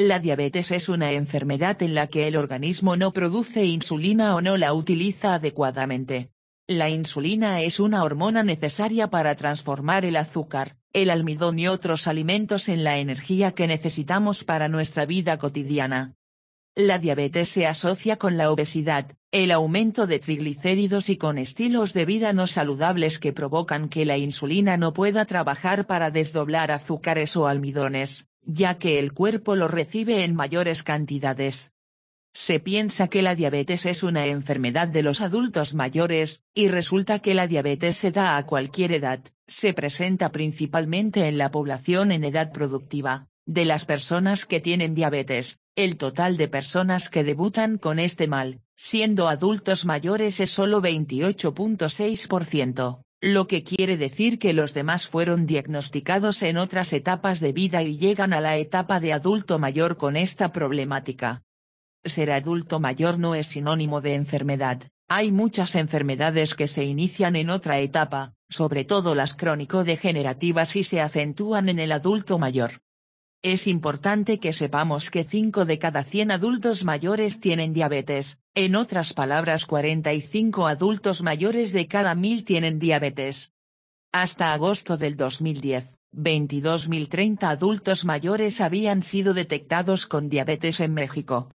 La diabetes es una enfermedad en la que el organismo no produce insulina o no la utiliza adecuadamente. La insulina es una hormona necesaria para transformar el azúcar, el almidón y otros alimentos en la energía que necesitamos para nuestra vida cotidiana. La diabetes se asocia con la obesidad, el aumento de triglicéridos y con estilos de vida no saludables que provocan que la insulina no pueda trabajar para desdoblar azúcares o almidones ya que el cuerpo lo recibe en mayores cantidades. Se piensa que la diabetes es una enfermedad de los adultos mayores, y resulta que la diabetes se da a cualquier edad, se presenta principalmente en la población en edad productiva. De las personas que tienen diabetes, el total de personas que debutan con este mal, siendo adultos mayores es solo 28.6% lo que quiere decir que los demás fueron diagnosticados en otras etapas de vida y llegan a la etapa de adulto mayor con esta problemática. Ser adulto mayor no es sinónimo de enfermedad, hay muchas enfermedades que se inician en otra etapa, sobre todo las crónico-degenerativas y se acentúan en el adulto mayor. Es importante que sepamos que 5 de cada 100 adultos mayores tienen diabetes, en otras palabras 45 adultos mayores de cada 1000 tienen diabetes. Hasta agosto del 2010, 22.030 adultos mayores habían sido detectados con diabetes en México.